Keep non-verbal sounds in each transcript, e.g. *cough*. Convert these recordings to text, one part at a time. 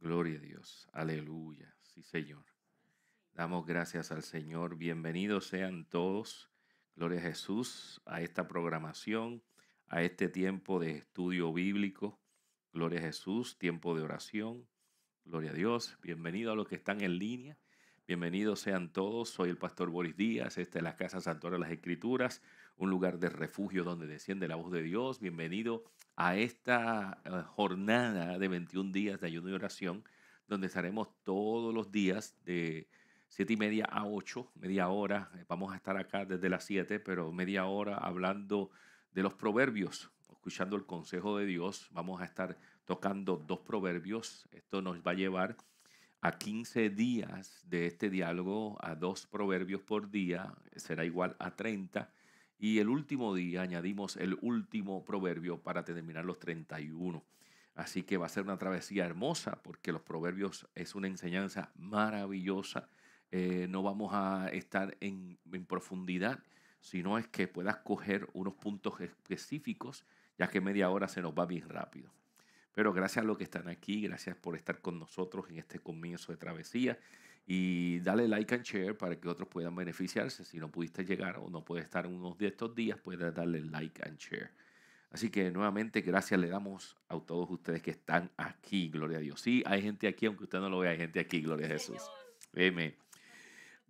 Gloria a Dios. Aleluya. Sí, Señor. Damos gracias al Señor. Bienvenidos sean todos. Gloria a Jesús a esta programación, a este tiempo de estudio bíblico. Gloria a Jesús, tiempo de oración. Gloria a Dios. Bienvenido a los que están en línea. Bienvenidos sean todos, soy el pastor Boris Díaz, esta es la Casa Santuario de las Escrituras, un lugar de refugio donde desciende la voz de Dios. Bienvenido a esta eh, jornada de 21 días de ayuno y oración, donde estaremos todos los días de 7 y media a 8, media hora, vamos a estar acá desde las 7, pero media hora hablando de los proverbios, escuchando el consejo de Dios, vamos a estar tocando dos proverbios, esto nos va a llevar a 15 días de este diálogo, a dos proverbios por día, será igual a 30. Y el último día añadimos el último proverbio para terminar los 31. Así que va a ser una travesía hermosa porque los proverbios es una enseñanza maravillosa. Eh, no vamos a estar en, en profundidad, sino es que puedas coger unos puntos específicos, ya que media hora se nos va bien rápido. Pero gracias a los que están aquí, gracias por estar con nosotros en este comienzo de travesía. Y dale like and share para que otros puedan beneficiarse. Si no pudiste llegar o no puedes estar en unos de estos días, puedes darle like and share. Así que nuevamente gracias le damos a todos ustedes que están aquí, gloria a Dios. Sí, hay gente aquí, aunque usted no lo vea, hay gente aquí, gloria a Jesús. Amén.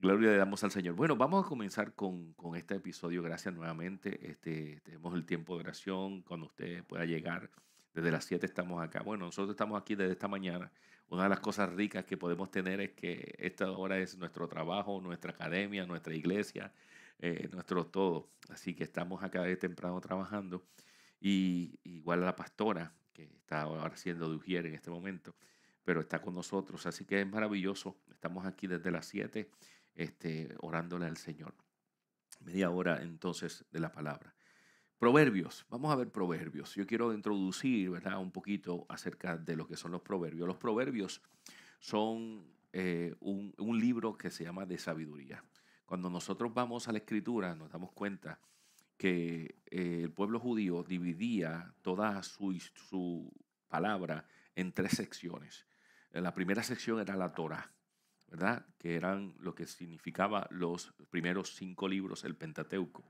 Gloria le damos al Señor. Bueno, vamos a comenzar con, este episodio. Gracias nuevamente. Este, tenemos el tiempo de oración cuando usted pueda llegar. Desde las 7 estamos acá. Bueno, nosotros estamos aquí desde esta mañana. Una de las cosas ricas que podemos tener es que esta hora es nuestro trabajo, nuestra academia, nuestra iglesia, eh, nuestro todo. Así que estamos acá de temprano trabajando. Y igual la pastora, que está ahora siendo de en este momento, pero está con nosotros. Así que es maravilloso. Estamos aquí desde las 7 este, orándole al Señor. Media hora entonces de la palabra. Proverbios, vamos a ver proverbios. Yo quiero introducir ¿verdad? un poquito acerca de lo que son los proverbios. Los proverbios son eh, un, libro que se llama de sabiduría. Cuando nosotros vamos a la escritura nos damos cuenta que eh, el pueblo judío dividía toda su, su palabra en tres secciones. Eh, la primera sección era la Torah, ¿verdad? que eran lo que significaba los primeros cinco libros, el Pentateuco.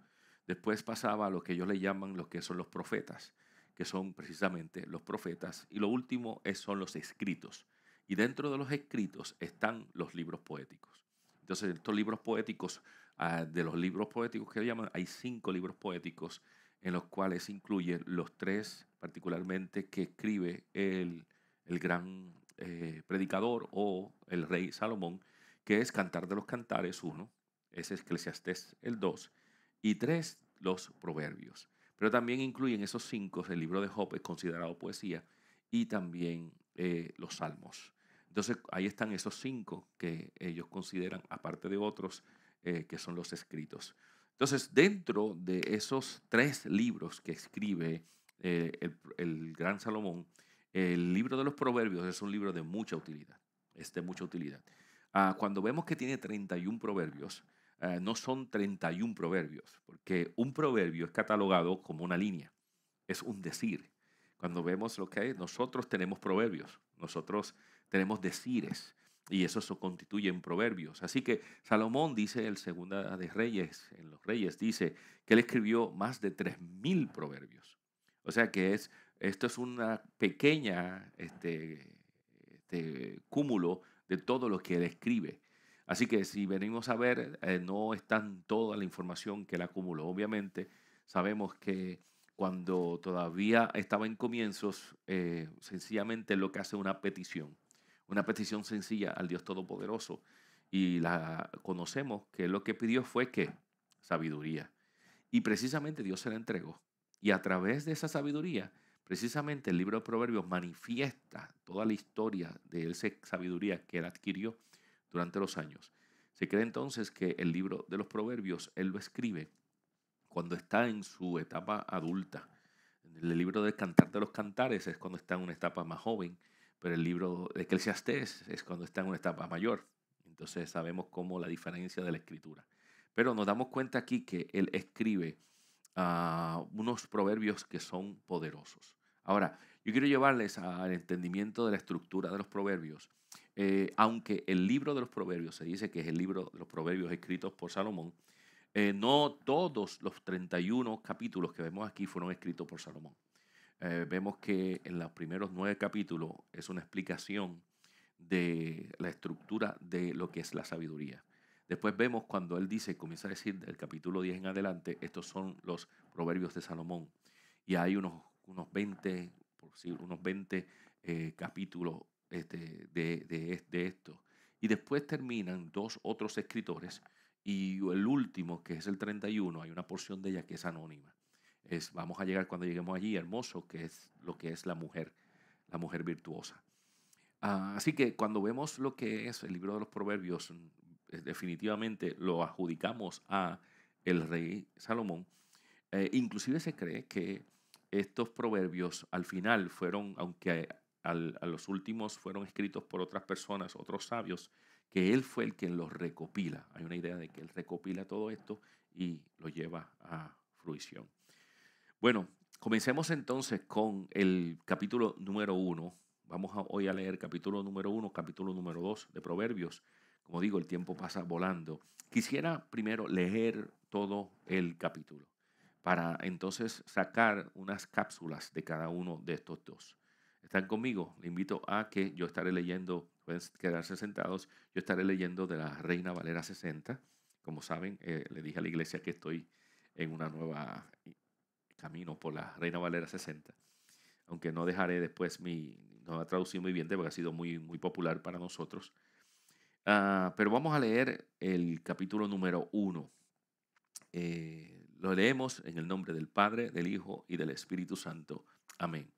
Después pasaba a lo que ellos le llaman lo que son los profetas, que son precisamente los profetas. Y lo último es, son los escritos. Y dentro de los escritos están los libros poéticos. Entonces, estos libros poéticos, ah, de los libros poéticos que llaman, hay cinco libros poéticos en los cuales incluyen los tres particularmente que escribe el, gran eh, predicador o el rey Salomón, que es Cantar de los Cantares uno es Eclesiastés el 2 y tres, los proverbios. Pero también incluyen esos cinco, el libro de Job es considerado poesía, y también eh, los salmos. Entonces ahí están esos cinco que ellos consideran, aparte de otros, eh, que son los escritos. Entonces, dentro de esos tres libros que escribe eh, el, gran Salomón, el libro de los Proverbios es un libro de mucha utilidad, es de mucha utilidad. Ah, cuando vemos que tiene 31 proverbios, eh, no son 31 proverbios, porque un proverbio es catalogado como una línea, es un decir. Cuando vemos lo que hay, nosotros tenemos proverbios, nosotros tenemos decires, y eso se constituye en proverbios. Así que Salomón dice el Segunda de Reyes, en los Reyes, dice que él escribió más de 3.000 proverbios. O sea que es, esto es una pequeña este, este cúmulo de todo lo que él escribe. Así que si venimos a ver, eh, no está toda la información que él acumuló. Obviamente, sabemos que cuando todavía estaba en comienzos, eh, sencillamente lo que hace una petición, una petición sencilla al Dios Todopoderoso. Y la conocemos que lo que pidió fue que sabiduría. Y precisamente Dios se la entregó. Y a través de esa sabiduría, precisamente el libro de Proverbios manifiesta toda la historia de esa sabiduría que él adquirió durante los años. Se cree entonces que el libro de los proverbios él lo escribe cuando está en su etapa adulta. El libro de Cantar de los Cantares es cuando está en una etapa más joven, pero el libro de Eclesiastés es cuando está en una etapa mayor. Entonces sabemos cómo la diferencia de la escritura. Pero nos damos cuenta aquí que él escribe ah, unos proverbios que son poderosos. Ahora, yo quiero llevarles al entendimiento de la estructura de los proverbios eh, aunque el libro de los proverbios se dice que es el libro de los proverbios escritos por Salomón, eh, no todos los 31 capítulos que vemos aquí fueron escritos por Salomón. Eh, vemos que en los primeros nueve capítulos es una explicación de la estructura de lo que es la sabiduría. Después vemos cuando él dice, comienza a decir del capítulo 10 en adelante, estos son los proverbios de Salomón. Y hay unos, unos 20, unos 20 capítulos este, de, de, esto. Y después terminan dos otros escritores y el último, que es el 31, hay una porción de ella que es anónima. Es, vamos a llegar cuando lleguemos allí, hermoso, que es lo que es la mujer, la mujer virtuosa. Ah, así que cuando vemos lo que es el libro de los proverbios, mm, eh, definitivamente lo adjudicamos a el rey Salomón. Eh, inclusive se cree que estos proverbios al final fueron, aunque a los últimos fueron escritos por otras personas, otros sabios, que él fue el quien los recopila. Hay una idea de que él recopila todo esto y lo lleva a fruición. Bueno, comencemos entonces con el capítulo número uno. Vamos hoy a leer capítulo número uno, capítulo número dos de Proverbios. Como digo, el tiempo pasa volando. Quisiera primero leer todo el capítulo para entonces sacar unas cápsulas de cada uno de estos dos están conmigo, le invito a que yo estaré leyendo, pueden quedarse sentados, yo estaré leyendo de la Reina Valera 60. Como saben, eh, le dije a la iglesia que estoy en una nueva eh, camino por la Reina Valera 60. Aunque no dejaré después mi, nueva ha traducido muy bien porque ha sido muy, muy popular para nosotros. Ah, pero vamos a leer el capítulo número uno. Eh, lo leemos en el nombre del Padre, del Hijo y del Espíritu Santo. Amén.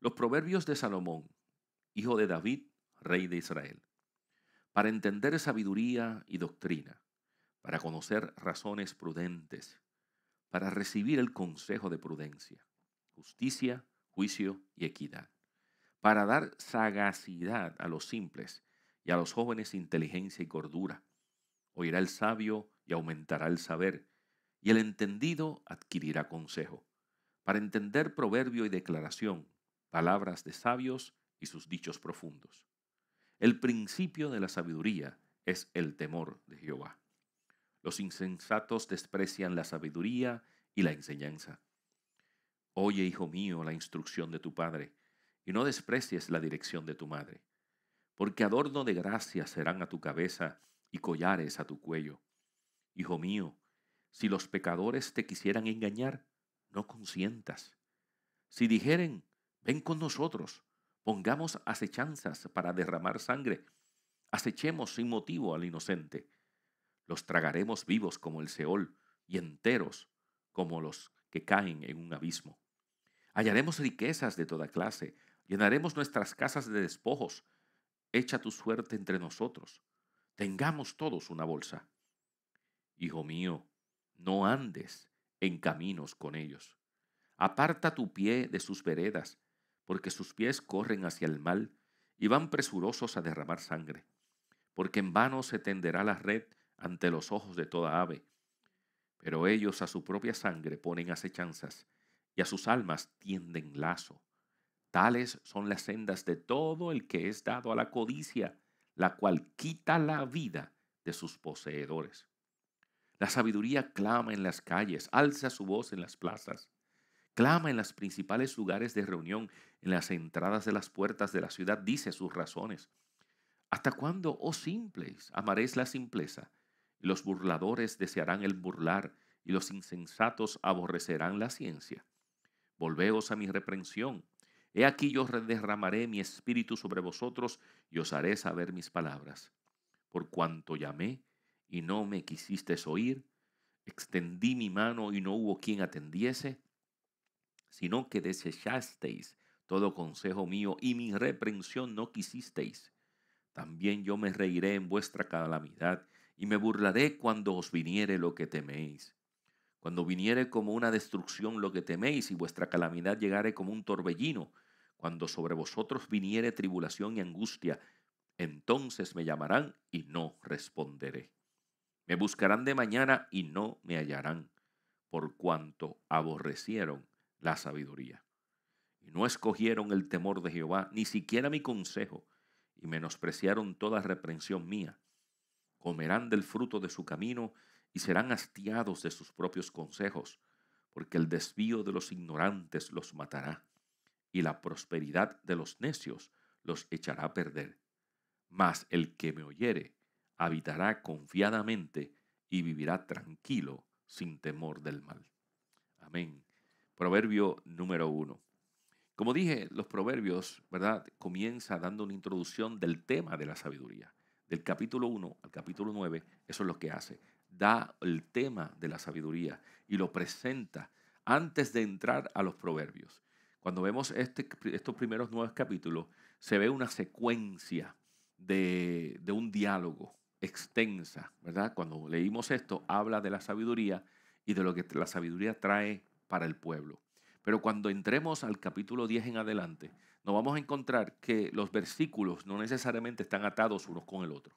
Los proverbios de Salomón, hijo de David, rey de Israel. Para entender sabiduría y doctrina, para conocer razones prudentes, para recibir el consejo de prudencia, justicia, juicio y equidad, para dar sagacidad a los simples y a los jóvenes inteligencia y cordura. Oirá el sabio y aumentará el saber, y el entendido adquirirá consejo. Para entender proverbio y declaración, palabras de sabios y sus dichos profundos. El principio de la sabiduría es el temor de Jehová. Los insensatos desprecian la sabiduría y la enseñanza. Oye, hijo mío, la instrucción de tu padre, y no desprecies la dirección de tu madre, porque adorno de gracia serán a tu cabeza y collares a tu cuello. Hijo mío, si los pecadores te quisieran engañar, no consientas. Si dijeren, Ven con nosotros, pongamos acechanzas para derramar sangre, acechemos sin motivo al inocente. Los tragaremos vivos como el Seol y enteros como los que caen en un abismo. Hallaremos riquezas de toda clase, llenaremos nuestras casas de despojos. Echa tu suerte entre nosotros. Tengamos todos una bolsa. Hijo mío, no andes en caminos con ellos. Aparta tu pie de sus veredas porque sus pies corren hacia el mal y van presurosos a derramar sangre, porque en vano se tenderá la red ante los ojos de toda ave. Pero ellos a su propia sangre ponen acechanzas, y a sus almas tienden lazo. Tales son las sendas de todo el que es dado a la codicia, la cual quita la vida de sus poseedores. La sabiduría clama en las calles, alza su voz en las plazas clama en los principales lugares de reunión, en las entradas de las puertas de la ciudad, dice sus razones. ¿Hasta cuándo, oh simples, amaréis la simpleza? Los burladores desearán el burlar, y los insensatos aborrecerán la ciencia. Volveos a mi reprensión. He aquí yo derramaré mi espíritu sobre vosotros y os haré saber mis palabras. Por cuanto llamé y no me quisisteis oír, extendí mi mano y no hubo quien atendiese, sino que desechasteis todo consejo mío y mi reprensión no quisisteis. También yo me reiré en vuestra calamidad y me burlaré cuando os viniere lo que teméis. Cuando viniere como una destrucción lo que teméis y vuestra calamidad llegare como un torbellino, cuando sobre vosotros viniere tribulación y angustia, entonces me llamarán y no responderé. Me buscarán de mañana y no me hallarán, por cuanto aborrecieron la sabiduría. Y no escogieron el temor de Jehová, ni siquiera mi consejo, y menospreciaron toda reprensión mía. Comerán del fruto de su camino y serán hastiados de sus propios consejos, porque el desvío de los ignorantes los matará, y la prosperidad de los necios los echará a perder. Mas el que me oyere habitará confiadamente y vivirá tranquilo sin temor del mal. Amén Proverbio número uno. Como dije, los proverbios, ¿verdad? Comienza dando una introducción del tema de la sabiduría. Del capítulo 1 al capítulo 9, eso es lo que hace. Da el tema de la sabiduría y lo presenta antes de entrar a los proverbios. Cuando vemos este, estos primeros nueve capítulos, se ve una secuencia de, de un diálogo extensa, ¿verdad? Cuando leímos esto, habla de la sabiduría y de lo que la sabiduría trae para el pueblo. Pero cuando entremos al capítulo 10 en adelante, nos vamos a encontrar que los versículos no necesariamente están atados unos con el otro.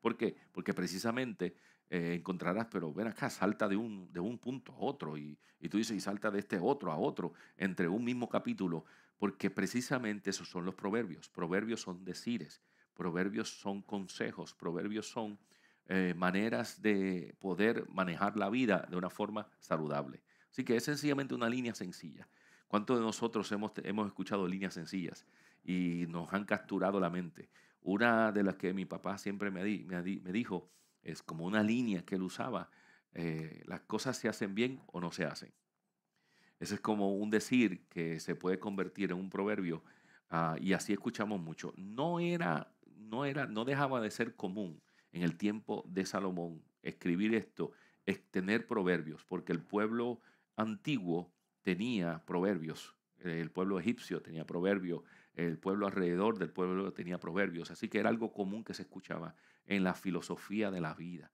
¿Por qué? Porque precisamente eh, encontrarás, pero ven acá, salta de un, de un punto a otro y, tú dices, y salta de este otro a otro, entre un mismo capítulo, porque precisamente esos son los proverbios. Proverbios son decires, proverbios son consejos, proverbios son eh, maneras de poder manejar la vida de una forma saludable. Así que es sencillamente una línea sencilla. ¿Cuántos de nosotros hemos, escuchado líneas sencillas y nos han capturado la mente? Una de las que mi papá siempre me, me, dijo es como una línea que él usaba. Eh, las cosas se hacen bien o no se hacen. Ese es como un decir que se puede convertir en un proverbio ah, y así escuchamos mucho. No era, no era, no dejaba de ser común en el tiempo de Salomón escribir esto, es tener proverbios, porque el pueblo antiguo tenía proverbios. Eh, el pueblo egipcio tenía proverbios, el pueblo alrededor del pueblo tenía proverbios, así que era algo común que se escuchaba en la filosofía de la vida.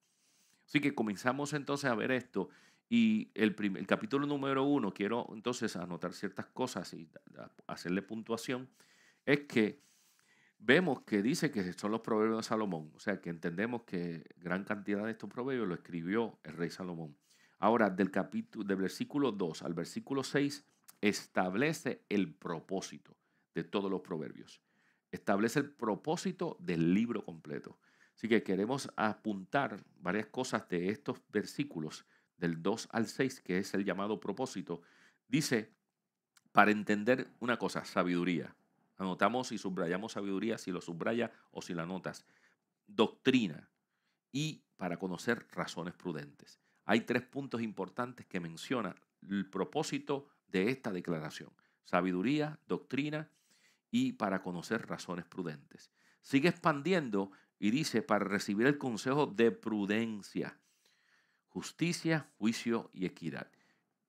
Así que comenzamos entonces a ver esto y el, capítulo número uno, quiero entonces anotar ciertas cosas y hacerle puntuación, es que vemos que dice que son los proverbios de Salomón, o sea que entendemos que gran cantidad de estos proverbios lo escribió el rey Salomón. Ahora, del, capítulo, del versículo 2 al versículo 6, establece el propósito de todos los proverbios. Establece el propósito del libro completo. Así que queremos apuntar varias cosas de estos versículos, del 2 al 6, que es el llamado propósito. Dice, para entender una cosa, sabiduría. Anotamos y subrayamos sabiduría si lo subraya o si la notas. Doctrina. Y para conocer razones prudentes hay tres puntos importantes que menciona el propósito de esta declaración. Sabiduría, doctrina y para conocer razones prudentes. Sigue expandiendo y dice para recibir el consejo de prudencia, justicia, juicio y equidad.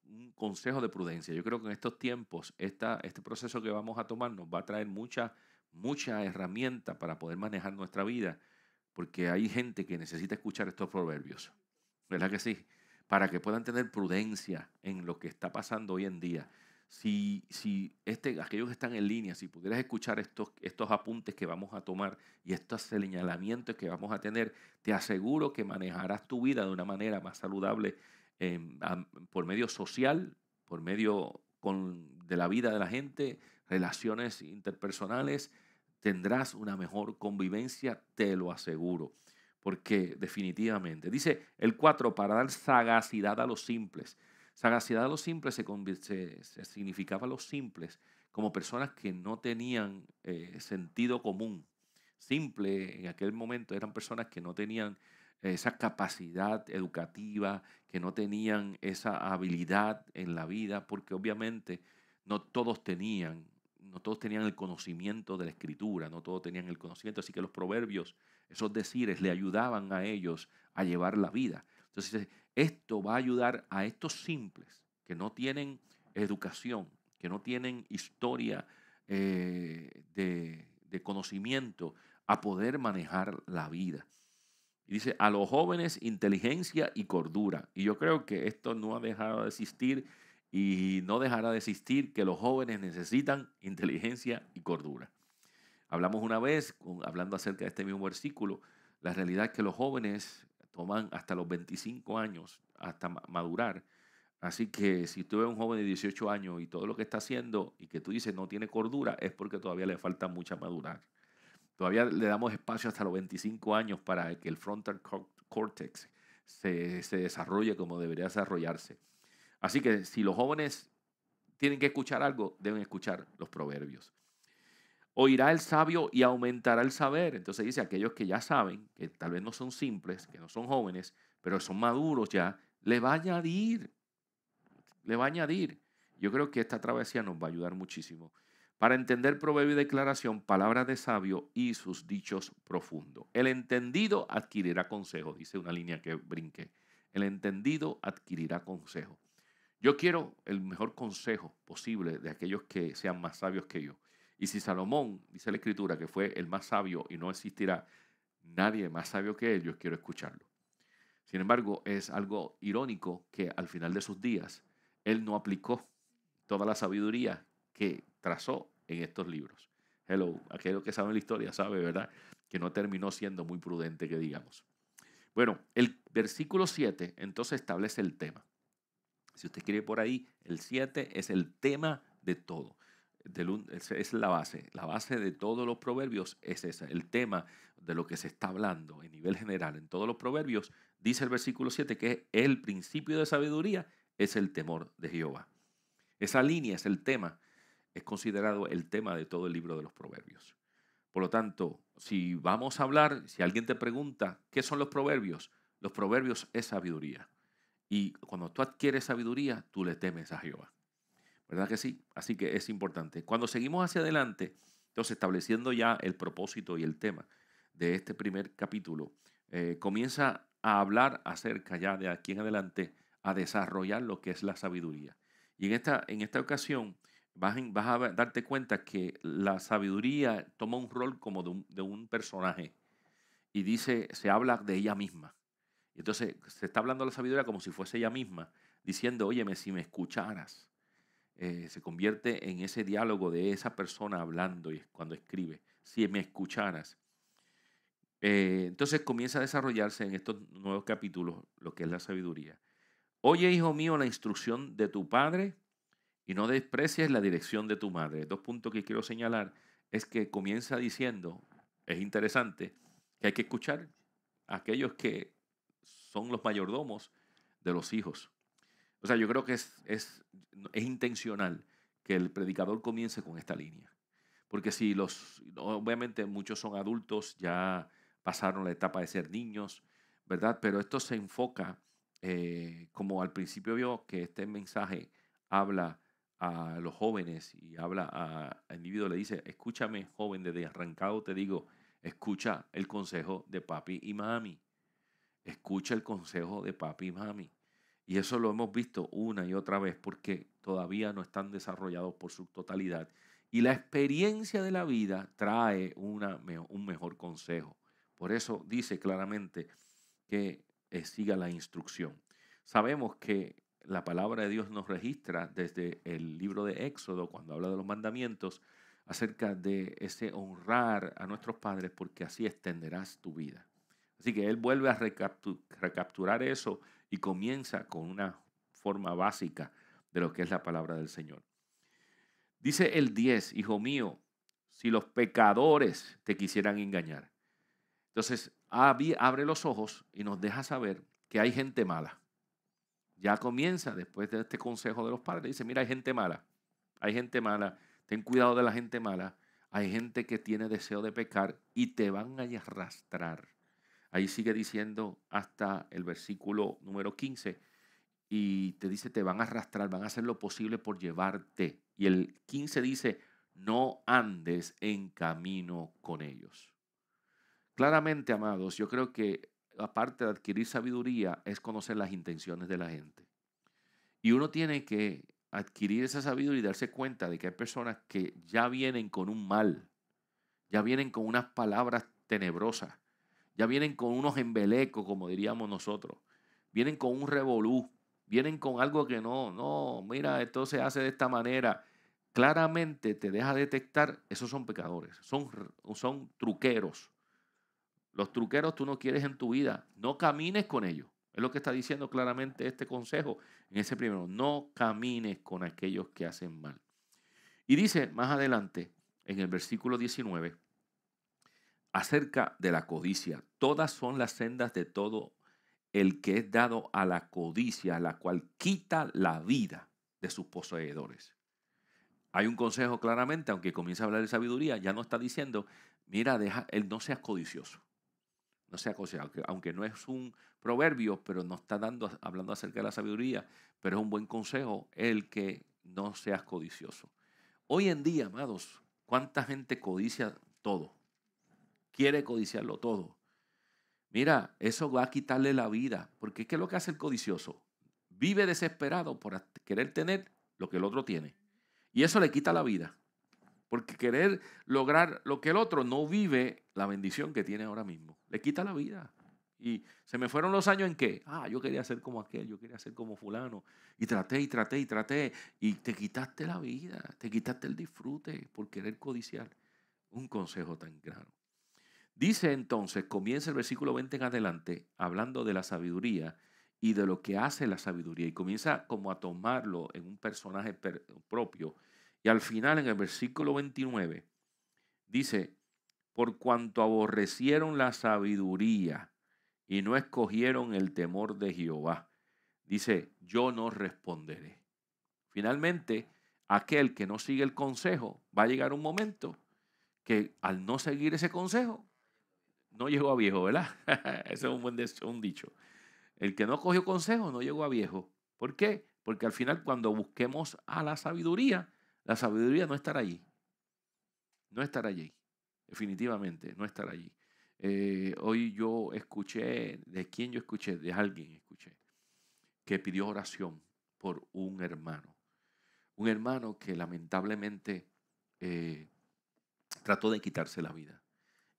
Un consejo de prudencia. Yo creo que en estos tiempos este proceso que vamos a tomar nos va a traer mucha, mucha herramienta para poder manejar nuestra vida, porque hay gente que necesita escuchar estos proverbios. ¿verdad que sí? Para que puedan tener prudencia en lo que está pasando hoy en día. Si, si este, aquellos que están en línea, si pudieras escuchar estos, estos apuntes que vamos a tomar y estos señalamientos que vamos a tener, te aseguro que manejarás tu vida de una manera más saludable em, por medio social, por medio con, de la vida de la gente, relaciones interpersonales, tendrás una mejor convivencia, te lo aseguro porque definitivamente, dice el 4, para dar sagacidad a los simples. Sagacidad a los simples se, significaba a los simples como personas que no tenían eh, sentido común. Simple, en aquel momento eran personas que no tenían eh, esa capacidad educativa, que no tenían esa habilidad en la vida, porque obviamente no todos tenían, no todos tenían el conocimiento de la escritura, no todos tenían el conocimiento, así que los proverbios esos decires le ayudaban a ellos a llevar la vida. Entonces, esto va a ayudar a estos simples que no tienen educación, que no tienen historia eh, de, de conocimiento, a poder manejar la vida. Y dice, a los jóvenes inteligencia y cordura. Y yo creo que esto no ha dejado de existir y no dejará de existir que los jóvenes necesitan inteligencia y cordura. Hablamos una vez, hablando acerca de este mismo versículo, la realidad es que los jóvenes toman hasta los 25 años, hasta madurar. Así que si tú ves un joven de 18 años y todo lo que está haciendo y que tú dices no tiene cordura, es porque todavía le falta mucha madurar. Todavía le damos espacio hasta los 25 años para que el frontal cortex se, se desarrolle como debería desarrollarse. Así que si los jóvenes tienen que escuchar algo, deben escuchar los proverbios. Oirá el sabio y aumentará el saber. Entonces dice, aquellos que ya saben, que tal vez no son simples, que no son jóvenes, pero son maduros ya, le va a añadir, le va a añadir. Yo creo que esta travesía nos va a ayudar muchísimo para entender proverbio y declaración, palabras de sabio y sus dichos profundos. El entendido adquirirá consejo, dice una línea que brinqué. El entendido adquirirá consejo. Yo quiero el mejor consejo posible de aquellos que sean más sabios que yo. Y si Salomón, dice la Escritura, que fue el más sabio y no existirá nadie más sabio que él, yo quiero escucharlo. Sin embargo, es algo irónico que al final de sus días, él no aplicó toda la sabiduría que trazó en estos libros. Hello, aquello que sabe la historia sabe, ¿verdad? Que no terminó siendo muy prudente, que digamos. Bueno, el versículo 7 entonces establece el tema. Si usted quiere por ahí, el 7 es el tema de todo es la base, la base de todos los proverbios es esa, el tema de lo que se está hablando en nivel general. En todos los proverbios dice el versículo 7 que el principio de sabiduría es el temor de Jehová. Esa línea es el tema, es considerado el tema de todo el libro de los proverbios. Por lo tanto, si vamos a hablar, si alguien te pregunta, ¿qué son los proverbios? Los proverbios es sabiduría. Y cuando tú adquieres sabiduría, tú le temes a Jehová. ¿Verdad que sí? Así que es importante. Cuando seguimos hacia adelante, entonces estableciendo ya el propósito y el tema de este primer capítulo, eh, comienza a hablar acerca ya de aquí en adelante, a desarrollar lo que es la sabiduría. Y en esta, en esta ocasión vas, a darte cuenta que la sabiduría toma un rol como de un, personaje y dice, se habla de ella misma. Y Entonces se está hablando de la sabiduría como si fuese ella misma, diciendo, óyeme, si me escucharas, eh, se convierte en ese diálogo de esa persona hablando y cuando escribe, si me escucharas. Eh, entonces comienza a desarrollarse en estos nuevos capítulos lo que es la sabiduría. Oye, hijo mío, la instrucción de tu padre y no desprecies la dirección de tu madre. Dos puntos que quiero señalar es que comienza diciendo, es interesante, que hay que escuchar a aquellos que son los mayordomos de los hijos. O sea, yo creo que es, es, intencional que el predicador comience con esta línea. Porque si los, obviamente muchos son adultos, ya pasaron la etapa de ser niños, ¿verdad? Pero esto se enfoca, eh, como al principio vio, que este mensaje habla a los jóvenes y habla a, a individuos, le dice, escúchame joven, desde arrancado te digo, escucha el consejo de papi y mami, escucha el consejo de papi y mami. Y eso lo hemos visto una y otra vez porque todavía no están desarrollados por su totalidad. Y la experiencia de la vida trae una, un mejor consejo. Por eso dice claramente que eh, siga la instrucción. Sabemos que la palabra de Dios nos registra desde el libro de Éxodo, cuando habla de los mandamientos, acerca de ese honrar a nuestros padres porque así extenderás tu vida. Así que Él vuelve a recapturar eso y comienza con una forma básica de lo que es la palabra del Señor. Dice el 10, hijo mío, si los pecadores te quisieran engañar. Entonces, abre los ojos y nos deja saber que hay gente mala. Ya comienza después de este consejo de los padres. Dice, mira, hay gente mala. Hay gente mala. Ten cuidado de la gente mala. Hay gente que tiene deseo de pecar y te van a arrastrar. Ahí sigue diciendo hasta el versículo número 15 y te dice, te van a arrastrar, van a hacer lo posible por llevarte. Y el 15 dice, no andes en camino con ellos. Claramente, amados, yo creo que aparte de adquirir sabiduría es conocer las intenciones de la gente. Y uno tiene que adquirir esa sabiduría y darse cuenta de que hay personas que ya vienen con un mal, ya vienen con unas palabras tenebrosas, ya vienen con unos embelecos, como diríamos nosotros, vienen con un revolú, vienen con algo que no, no, mira, esto se hace de esta manera. Claramente te deja detectar, esos son pecadores, son, son truqueros. Los truqueros tú no quieres en tu vida, no camines con ellos. Es lo que está diciendo claramente este consejo en ese primero, no camines con aquellos que hacen mal. Y dice más adelante, en el versículo 19, acerca de la codicia. Todas son las sendas de todo el que es dado a la codicia, la cual quita la vida de sus poseedores. Hay un consejo claramente, aunque comienza a hablar de sabiduría, ya no está diciendo, mira, deja, él no seas codicioso. No seas codicioso, aunque, no es un proverbio, pero no está dando, hablando acerca de la sabiduría, pero es un buen consejo el que no seas codicioso. Hoy en día, amados, ¿cuánta gente codicia todo? quiere codiciarlo todo. Mira, eso va a quitarle la vida, porque ¿qué es lo que hace el codicioso? Vive desesperado por querer tener lo que el otro tiene. Y eso le quita la vida, porque querer lograr lo que el otro no vive la bendición que tiene ahora mismo. Le quita la vida. Y se me fueron los años en que, ah, yo quería ser como aquel, yo quería ser como fulano. Y traté y traté y traté. Y te quitaste la vida, te quitaste el disfrute por querer codiciar. Un consejo tan grande. Dice entonces, comienza el versículo 20 en adelante, hablando de la sabiduría y de lo que hace la sabiduría. Y comienza como a tomarlo en un personaje propio. Y al final, en el versículo 29, dice, por cuanto aborrecieron la sabiduría y no escogieron el temor de Jehová, dice, yo no responderé. Finalmente, aquel que no sigue el consejo, va a llegar un momento que al no seguir ese consejo, no llegó a viejo, ¿verdad? *laughs* Ese es un buen un dicho. El que no cogió consejo no llegó a viejo. ¿Por qué? Porque al final cuando busquemos a la sabiduría, la sabiduría no estará allí. No estará allí. Definitivamente, no estará allí. Eh, hoy yo escuché, ¿de quién yo escuché? De alguien escuché, que pidió oración por un hermano. Un hermano que lamentablemente eh, trató de quitarse la vida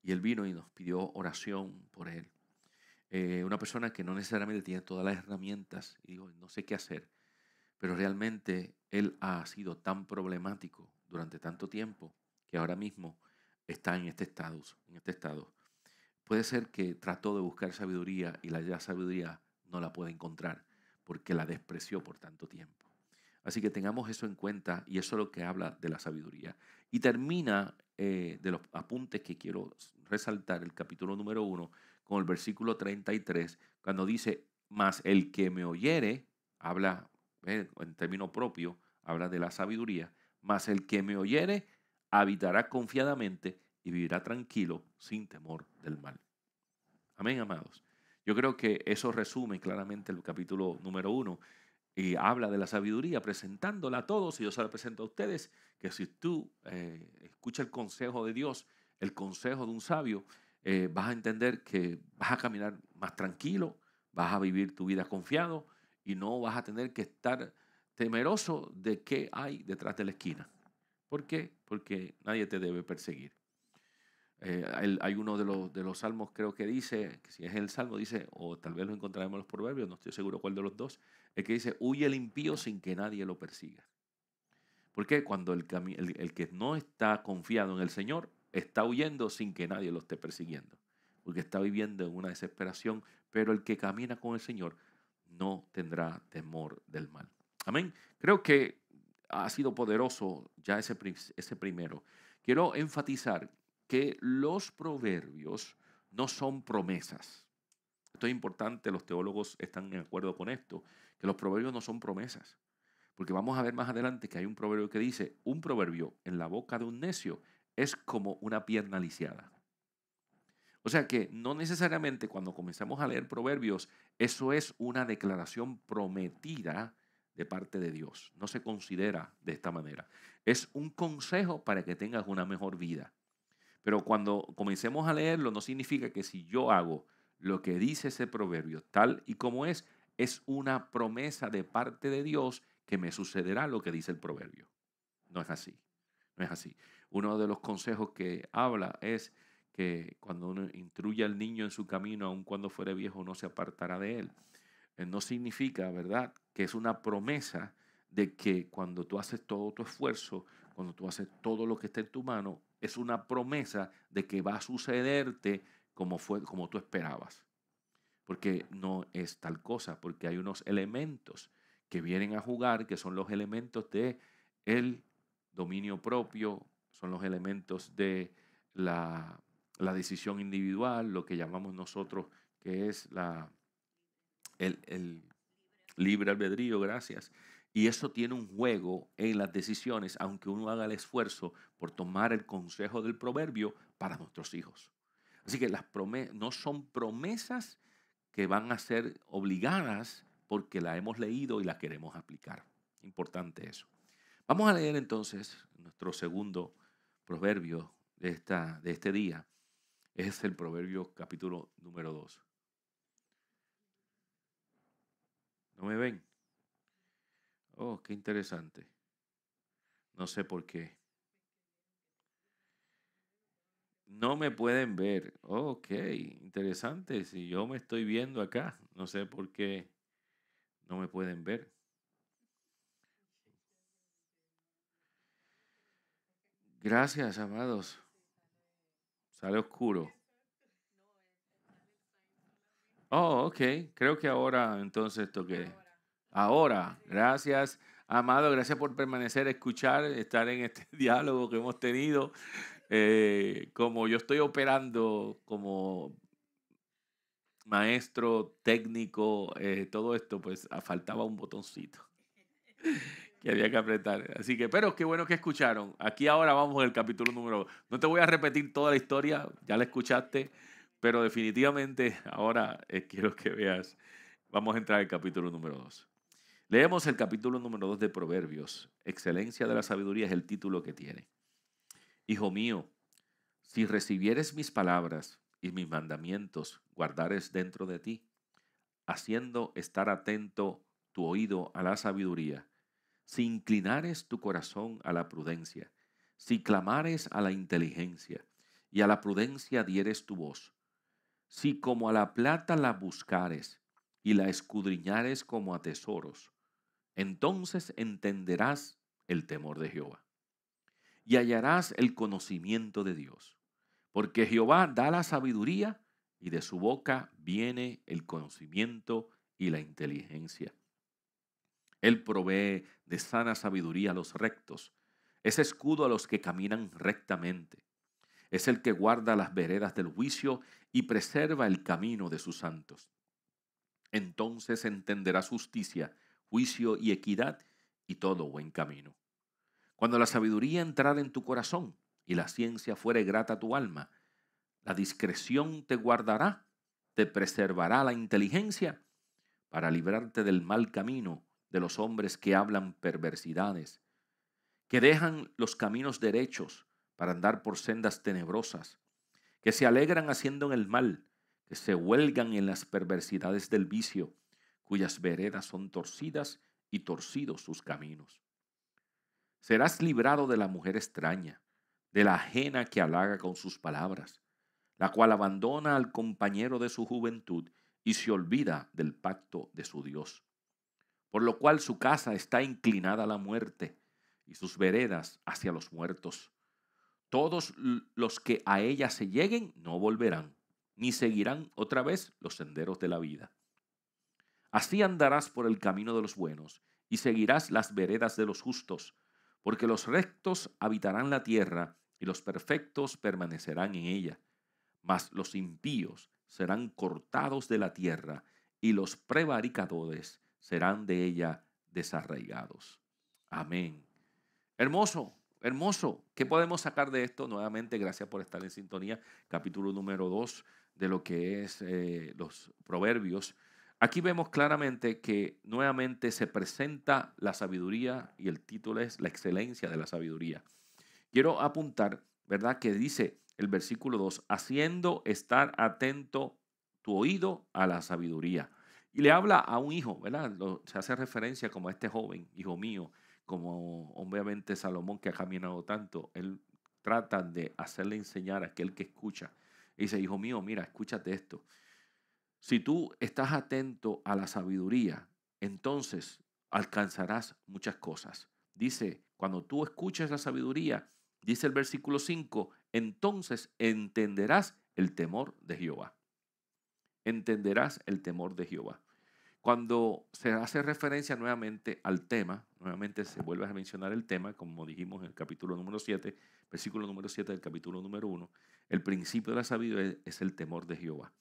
y él vino y nos pidió oración por él. Eh, una persona que no necesariamente tiene todas las herramientas y digo, no sé qué hacer, pero realmente él ha sido tan problemático durante tanto tiempo que ahora mismo está en este estado. En este estado. Puede ser que trató de buscar sabiduría y la sabiduría no la puede encontrar porque la despreció por tanto tiempo. Así que tengamos eso en cuenta y eso es lo que habla de la sabiduría. Y termina eh, de los apuntes que quiero resaltar el capítulo número 1 con el versículo 33, cuando dice, mas el que me oyere, habla eh, en término propio, habla de la sabiduría, mas el que me oyere habitará confiadamente y vivirá tranquilo sin temor del mal. Amén, amados. Yo creo que eso resume claramente el capítulo número 1 y habla de la sabiduría presentándola a todos y yo se la presento a ustedes, que si tú escucha escuchas el consejo de Dios, el consejo de un sabio, eh, vas a entender que vas a caminar más tranquilo, vas a vivir tu vida confiado y no vas a tener que estar temeroso de qué hay detrás de la esquina. ¿Por qué? Porque nadie te debe perseguir. Eh, hay uno de los, salmos, creo que dice, si es el salmo, dice, o tal vez lo encontraremos en los proverbios, no estoy seguro cuál de los dos, es que dice, huye el impío sin que nadie lo persiga. Porque cuando el que no está confiado en el Señor, está huyendo sin que nadie lo esté persiguiendo, porque está viviendo en una desesperación, pero el que camina con el Señor no tendrá temor del mal. Amén. Creo que ha sido poderoso ya ese, ese primero. Quiero enfatizar que los proverbios no son promesas. Esto es importante, los teólogos están en acuerdo con esto, que los proverbios no son promesas. Porque vamos a ver más adelante que hay un proverbio que dice, un proverbio en la boca de un necio es como una pierna lisiada. O sea que no necesariamente cuando comenzamos a leer proverbios, eso es una declaración prometida de parte de Dios. No se considera de esta manera. Es un consejo para que tengas una mejor vida. Pero cuando comencemos a leerlo, no significa que si yo hago lo que dice ese proverbio tal y como es, es una promesa de parte de Dios que me sucederá lo que dice el proverbio. No es así. No es así. Uno de los consejos que habla es que cuando uno intruya al niño en su camino, aun cuando fuere viejo, no se apartará de él. Eh, no significa, ¿verdad?, que es una promesa de que cuando tú haces todo tu esfuerzo, cuando tú haces todo lo que está en tu mano, es una promesa de que va a sucederte como, fue, como tú esperabas. Porque no es tal cosa, porque hay unos elementos que vienen a jugar, que son los elementos de el dominio propio, son los elementos de la, decisión individual, lo que llamamos nosotros que es la, el, libre albedrío, gracias. Y eso tiene un juego en las decisiones, aunque uno haga el esfuerzo por tomar el consejo del proverbio para nuestros hijos. Así que las no son promesas que van a ser obligadas porque la hemos leído y la queremos aplicar. Importante eso. Vamos a leer entonces nuestro segundo proverbio de, esta, de este día es el proverbio capítulo número 2. ¿No me ven? Oh, qué interesante. No sé por qué. No me pueden ver. Oh, ok, interesante. Si yo me estoy viendo acá, no sé por qué no me pueden ver. Gracias, amados. Sale oscuro. Oh, ok. Creo que ahora entonces toqué. Ahora, gracias, amados. Gracias por permanecer, escuchar, estar en este *laughs* diálogo que hemos tenido. Eh, como yo estoy operando como maestro, técnico, eh, todo esto, pues ah, faltaba un botoncito. *laughs* que había que apretar. Así que, pero qué bueno que escucharon. Aquí ahora vamos al capítulo número dos. No te voy a repetir toda la historia, ya la escuchaste, pero definitivamente ahora quiero que veas. Vamos a entrar al capítulo número 2. Leemos el capítulo número 2 de Proverbios. Excelencia de la sabiduría es el título que tiene. Hijo mío, si recibieres mis palabras y mis mandamientos, guardares dentro de ti, haciendo estar atento tu oído a la sabiduría si inclinares tu corazón a la prudencia, si clamares a la inteligencia, y a la prudencia dieres tu voz, si como a la plata la buscares, y la escudriñares como a tesoros, entonces entenderás el temor de Jehová, y hallarás el conocimiento de Dios, porque Jehová da la sabiduría, y de su boca viene el conocimiento y la inteligencia. Él provee de sana sabiduría a los rectos. Es escudo a los que caminan rectamente. Es el que guarda las veredas del juicio y preserva el camino de sus santos. Entonces entenderá justicia, juicio y equidad y todo buen camino. Cuando la sabiduría entrar en tu corazón y la ciencia fuere grata a tu alma, la discreción te guardará, te preservará la inteligencia para librarte del mal camino de los hombres que hablan perversidades, que dejan los caminos derechos para andar por sendas tenebrosas, que se alegran haciendo el mal, que se huelgan en las perversidades del vicio, cuyas veredas son torcidas y torcidos sus caminos. Serás librado de la mujer extraña, de la ajena que halaga con sus palabras, la cual abandona al compañero de su juventud y se olvida del pacto de su Dios por lo cual su casa está inclinada a la muerte y sus veredas hacia los muertos. Todos los que a ella se lleguen no volverán, ni seguirán otra vez los senderos de la vida. Así andarás por el camino de los buenos y seguirás las veredas de los justos, porque los rectos habitarán la tierra y los perfectos permanecerán en ella, mas los impíos serán cortados de la tierra y los prevaricadores serán de ella desarraigados. Amén. Hermoso, hermoso. ¿Qué podemos sacar de esto? Nuevamente, gracias por estar en sintonía. Capítulo número 2 de lo que es eh, los proverbios. Aquí vemos claramente que nuevamente se presenta la sabiduría y el título es la excelencia de la sabiduría. Quiero apuntar, ¿verdad? Que dice el versículo 2, haciendo estar atento tu oído a la sabiduría. Y le habla a un hijo, ¿verdad? se hace referencia como a este joven, hijo mío, como obviamente Salomón que ha caminado tanto. Él trata de hacerle enseñar a aquel que escucha. Y dice, hijo mío, mira, escúchate esto. Si tú estás atento a la sabiduría, entonces alcanzarás muchas cosas. Dice, cuando tú escuchas la sabiduría, dice el versículo 5, entonces entenderás el temor de Jehová. Entenderás el temor de Jehová. Cuando se hace referencia nuevamente al tema, nuevamente se vuelve a mencionar el tema, como dijimos en el capítulo número 7, versículo número 7 del capítulo número 1, el principio de la sabiduría es, el temor de Jehová.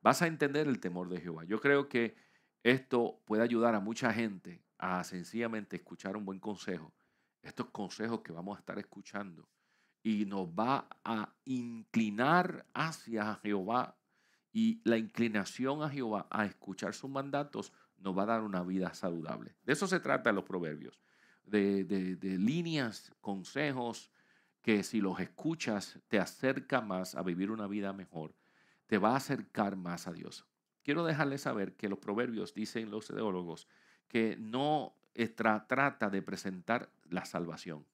Vas a entender el temor de Jehová. Yo creo que esto puede ayudar a mucha gente a sencillamente escuchar un buen consejo, estos consejos que vamos a estar escuchando, y nos va a inclinar hacia Jehová y la inclinación a Jehová a escuchar sus mandatos nos va a dar una vida saludable. De eso se trata los proverbios, de, líneas, consejos que si los escuchas te acerca más a vivir una vida mejor, te va a acercar más a Dios. Quiero dejarles saber que los proverbios, dicen los teólogos, que no trata de presentar la salvación.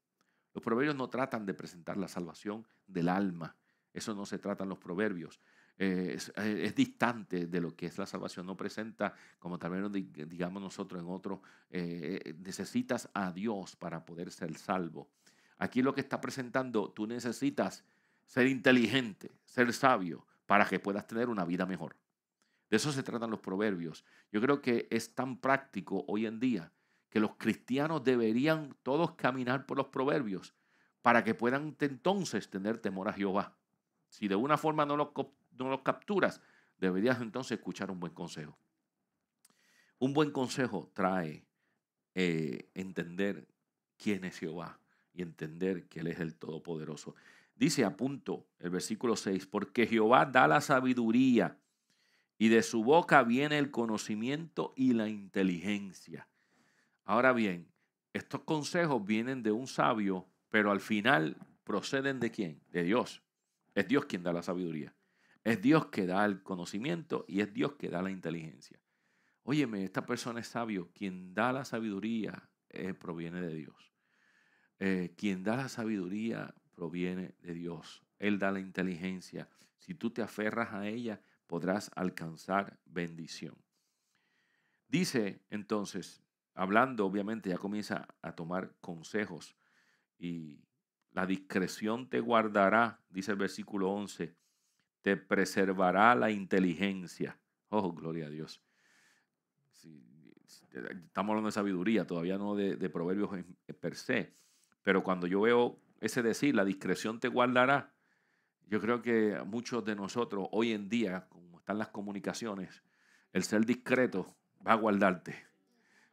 Los proverbios no tratan de presentar la salvación del alma. Eso no se trata en los proverbios. Eh, eh, es, distante de lo que es la salvación, no presenta, como tal vez digamos nosotros en otro eh, necesitas a Dios para poder ser salvo. Aquí lo que está presentando, tú necesitas ser inteligente, ser sabio, para que puedas tener una vida mejor. De eso se tratan los proverbios. Yo creo que es tan práctico hoy en día que los cristianos deberían todos caminar por los proverbios para que puedan entonces tener temor a Jehová. Si de una forma no lo no lo capturas, deberías entonces escuchar un buen consejo. Un buen consejo trae eh, entender quién es Jehová y entender que Él es el Todopoderoso. Dice a punto el versículo 6, porque Jehová da la sabiduría y de su boca viene el conocimiento y la inteligencia. Ahora bien, estos consejos vienen de un sabio, pero al final proceden de quién? De Dios. Es Dios quien da la sabiduría. Es Dios que da el conocimiento y es Dios que da la inteligencia. Óyeme, esta persona es sabio. Quien da la sabiduría eh, proviene de Dios. Eh, quien da la sabiduría proviene de Dios. Él da la inteligencia. Si tú te aferras a ella, podrás alcanzar bendición. Dice entonces, hablando obviamente, ya comienza a tomar consejos y la discreción te guardará, dice el versículo 11 te preservará la inteligencia. Oh, gloria a Dios. Eh, estamos hablando de sabiduría, todavía no de, proverbios eh, per se. Pero cuando yo veo ese decir, la discreción te guardará, yo creo que muchos de nosotros hoy en día, como están las comunicaciones, el ser discreto va a guardarte.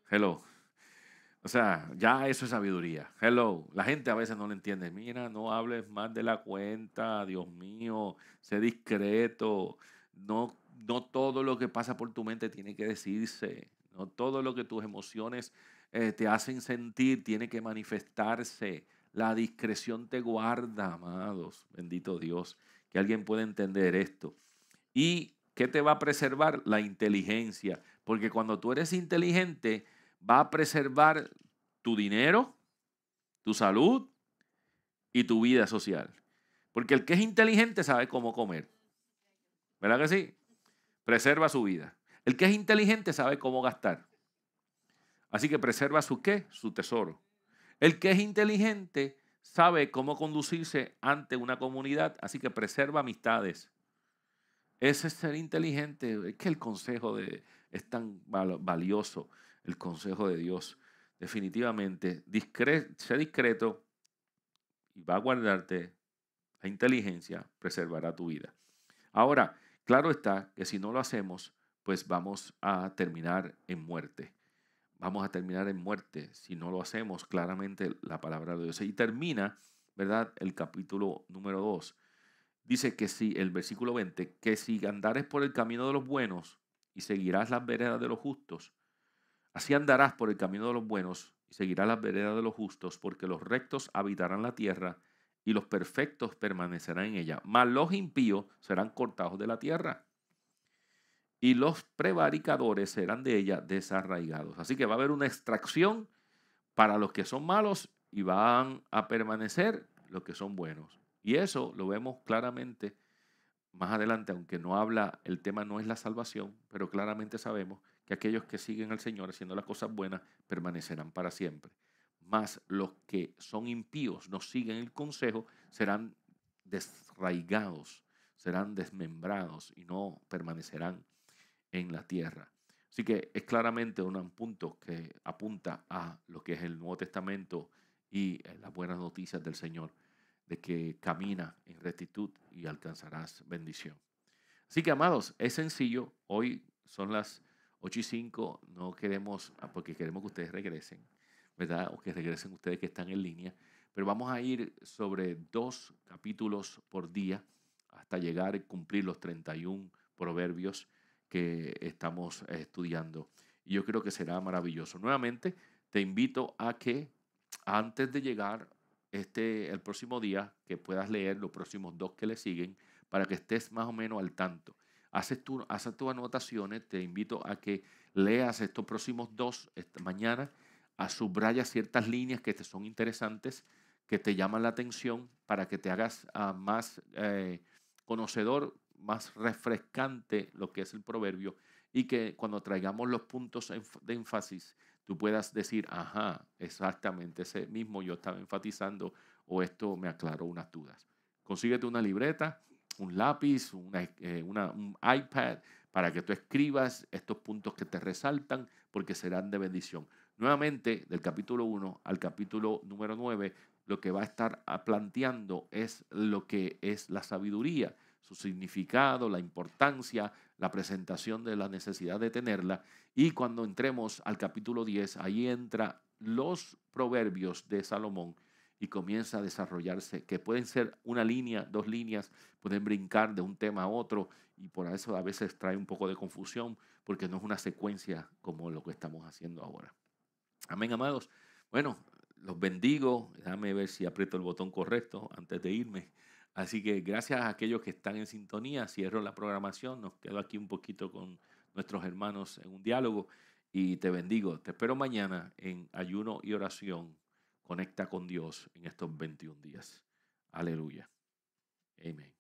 Hello. O sea, ya eso es sabiduría. Hello. La gente a veces no lo entiende. Mira, no hables más de la cuenta, Dios mío, sé discreto. No, no todo lo que pasa por tu mente tiene que decirse. No todo lo que tus emociones eh, te hacen sentir tiene que manifestarse. La discreción te guarda, amados. Bendito Dios. Que alguien pueda entender esto. ¿Y qué te va a preservar? La inteligencia. Porque cuando tú eres inteligente, va a preservar tu dinero, tu salud y tu vida social. Porque el que es inteligente sabe cómo comer. ¿Verdad que sí? Preserva su vida. El que es inteligente sabe cómo gastar. Así que preserva su qué? Su tesoro. El que es inteligente sabe cómo conducirse ante una comunidad, así que preserva amistades. Ese es ser inteligente. Es que el consejo de, es tan valioso el consejo de Dios. Definitivamente, sea discreto y va a guardarte la inteligencia, preservará tu vida. Ahora, claro está que si no lo hacemos, pues vamos a terminar en muerte. Vamos a terminar en muerte si no lo hacemos claramente la palabra de Dios. Y termina, ¿verdad? El capítulo número 2. Dice que si, el versículo 20, que si andares por el camino de los buenos y seguirás las veredas de los justos, Así andarás por el camino de los buenos y seguirás las veredas de los justos, porque los rectos habitarán la tierra y los perfectos permanecerán en ella. Mas los impíos serán cortados de la tierra y los prevaricadores serán de ella desarraigados. Así que va a haber una extracción para los que son malos y van a permanecer los que son buenos. Y eso lo vemos claramente más adelante, aunque no habla, el tema no es la salvación, pero claramente sabemos que aquellos que siguen al Señor haciendo las cosas buenas permanecerán para siempre. Mas los que son impíos, no siguen el consejo, serán desraigados, serán desmembrados y no permanecerán en la tierra. Así que es claramente un punto que apunta a lo que es el Nuevo Testamento y eh, las buenas noticias del Señor, de que camina en rectitud y alcanzarás bendición. Así que, amados, es sencillo. Hoy son las 8 y 5 no queremos, ah, porque queremos que ustedes regresen, ¿verdad? O que regresen ustedes que están en línea. Pero vamos a ir sobre dos capítulos por día hasta llegar y cumplir los 31 proverbios que estamos eh, estudiando. Y yo creo que será maravilloso. Nuevamente, te invito a que antes de llegar este, el próximo día, que puedas leer los próximos dos que le siguen, para que estés más o menos al tanto haces tu, haces tus anotaciones, te invito a que leas estos próximos dos mañana, a subraya ciertas líneas que te son interesantes, que te llaman la atención, para que te hagas ah, más eh, conocedor, más refrescante lo que es el proverbio y que cuando traigamos los puntos de énfasis, tú puedas decir, ajá, exactamente ese mismo yo estaba enfatizando o esto me aclaró unas dudas. Consíguete una libreta, un lápiz, eh, un iPad, para que tú escribas estos puntos que te resaltan, porque serán de bendición. Nuevamente, del capítulo 1 al capítulo número 9, lo que va a estar ah, planteando es lo que es la sabiduría, su significado, la importancia, la presentación de la necesidad de tenerla. Y cuando entremos al capítulo 10, ahí entra los proverbios de Salomón y comienza a desarrollarse, que pueden ser una línea, dos líneas, pueden brincar de un tema a otro y por eso a veces trae un poco de confusión porque no es una secuencia como lo que estamos haciendo ahora. Amén, amados. Bueno, los bendigo. Déjame ver si aprieto el botón correcto antes de irme. Así que gracias a aquellos que están en sintonía, cierro la programación, nos quedo aquí un poquito con nuestros hermanos en un diálogo y te bendigo. Te espero mañana en ayuno y oración Conecta con Dios en estos 21 días. Aleluya. Amén.